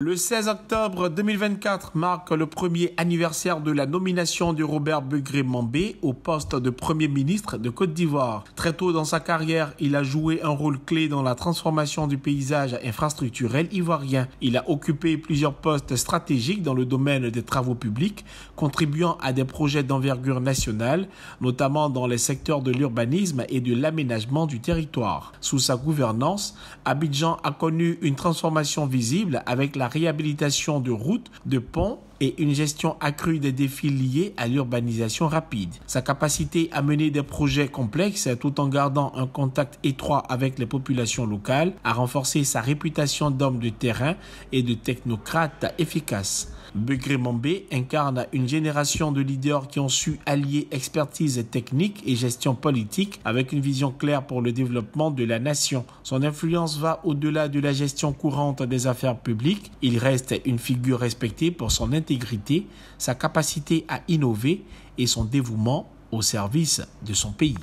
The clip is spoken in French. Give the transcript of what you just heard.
Le 16 octobre 2024 marque le premier anniversaire de la nomination de Robert Begré Mambé au poste de Premier ministre de Côte d'Ivoire. Très tôt dans sa carrière, il a joué un rôle clé dans la transformation du paysage infrastructurel ivoirien. Il a occupé plusieurs postes stratégiques dans le domaine des travaux publics, contribuant à des projets d'envergure nationale, notamment dans les secteurs de l'urbanisme et de l'aménagement du territoire. Sous sa gouvernance, Abidjan a connu une transformation visible avec la réhabilitation de routes, de ponts et une gestion accrue des défis liés à l'urbanisation rapide. Sa capacité à mener des projets complexes tout en gardant un contact étroit avec les populations locales a renforcé sa réputation d'homme de terrain et de technocrate efficace. Begré incarne une génération de leaders qui ont su allier expertise technique et gestion politique avec une vision claire pour le développement de la nation. Son influence va au-delà de la gestion courante des affaires publiques. Il reste une figure respectée pour son intégrité, sa capacité à innover et son dévouement au service de son pays.